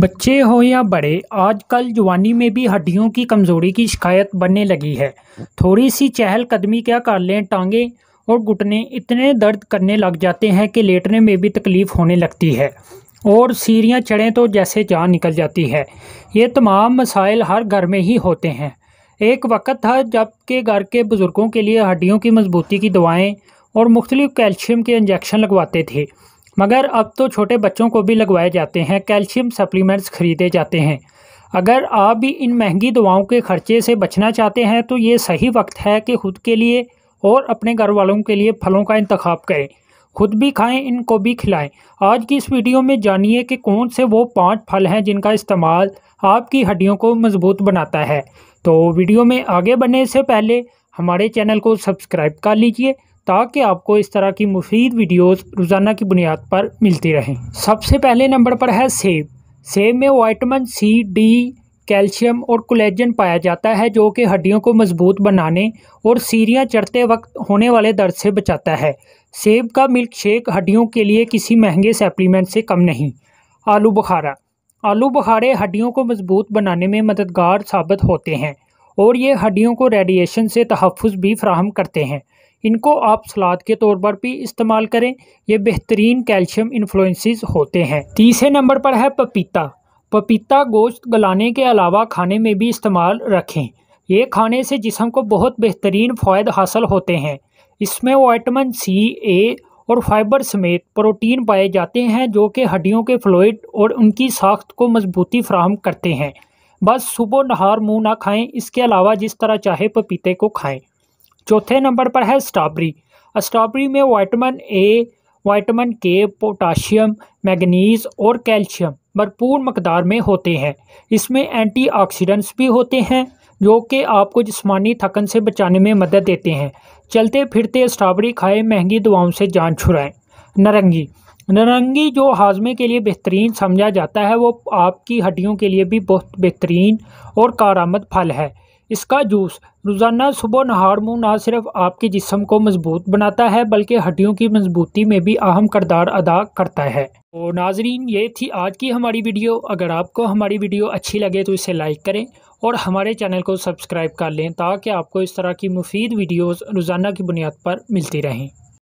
बच्चे हो या बड़े आजकल जवानी में भी हड्डियों की कमज़ोरी की शिकायत बनने लगी है थोड़ी सी चहल कदमी क्या कर लें टांगे और घुटने इतने दर्द करने लग जाते हैं कि लेटने में भी तकलीफ़ होने लगती है और सीढ़ियाँ चढ़ें तो जैसे जान निकल जाती है ये तमाम मसाइल हर घर में ही होते हैं एक वक्त था जबकि घर के बुज़ुर्गों के लिए हड्डियों की मजबूती की दवाएँ और मुख्तलिफ़ कैल्शियम के इंजेक्शन लगवाते थे मगर अब तो छोटे बच्चों को भी लगवाए जाते हैं कैल्शियम सप्लीमेंट्स खरीदे जाते हैं अगर आप भी इन महंगी दवाओं के खर्चे से बचना चाहते हैं तो ये सही वक्त है कि खुद के लिए और अपने घर वालों के लिए फलों का इंतखब करें खुद भी खाएं इनको भी खिलाएं आज की इस वीडियो में जानिए कि कौन से वो पांच फल हैं जिनका इस्तेमाल आपकी हड्डियों को मजबूत बनाता है तो वीडियो में आगे बढ़ने से पहले हमारे चैनल को सब्सक्राइब कर लीजिए ताकि आपको इस तरह की मुफीद वीडियोस रोज़ाना की बुनियाद पर मिलती रहें सबसे पहले नंबर पर है सेब सेब में वाइटमिन सी डी कैल्शियम और कोलेजन पाया जाता है जो कि हड्डियों को मजबूत बनाने और सीरियाँ चढ़ते वक्त होने वाले दर्द से बचाता है सेब का मिल्क शेक हड्डियों के लिए किसी महंगे सप्लीमेंट से कम नहीं आलू बुखारा आलू बुखारे हड्डियों को मजबूत बनाने में मददगार साबित होते हैं और ये हड्डियों को रेडिएशन से तहफ़ भी फ्राहम करते हैं इनको आप सलाद के तौर पर भी इस्तेमाल करें ये बेहतरीन कैल्शियम इन्फ्लुएंसेस होते हैं तीसरे नंबर पर है पपीता पपीता गोश्त गलाने के अलावा खाने में भी इस्तेमाल रखें ये खाने से जिसम को बहुत बेहतरीन फ़ायद हासिल होते हैं इसमें वाइटमिन सी ए और फाइबर समेत प्रोटीन पाए जाते हैं जो कि हड्डियों के फ्लोइड और उनकी साख्त को मजबूती फ्राहम करते हैं बस सुबह नहार मुंह ना खाएं इसके अलावा जिस तरह चाहे पपीते को खाएं चौथे नंबर पर है स्ट्रॉबेरी स्ट्रॉबेरी में वाइटमन ए वाइटमन के पोटाशियम मैगनीज और कैल्शियम भरपूर मकदार में होते हैं इसमें एंटीऑक्सीडेंट्स भी होते हैं जो कि आपको जिसमानी थकन से बचाने में मदद देते हैं चलते फिरते स्ट्रॉबेरी खाएं महंगी दवाओं से जान छुड़ाएं नारंगी नारंगी जो हाजमे के लिए बेहतरीन समझा जाता है वो आपकी हड्डियों के लिए भी बहुत बेहतरीन और कारामद फल है इसका जूस रोज़ाना सुबह नहार मुँह ना सिर्फ आपके जिसम को मजबूत बनाता है बल्कि हड्डियों की मजबूती में भी अहम करदार अदा करता है तो नाजरीन ये थी आज की हमारी वीडियो अगर आपको हमारी वीडियो अच्छी लगे तो इसे लाइक करें और हमारे चैनल को सब्सक्राइब कर लें ताकि आपको इस तरह की मुफीद वीडियोज़ रोज़ाना की बुनियाद पर मिलती रहें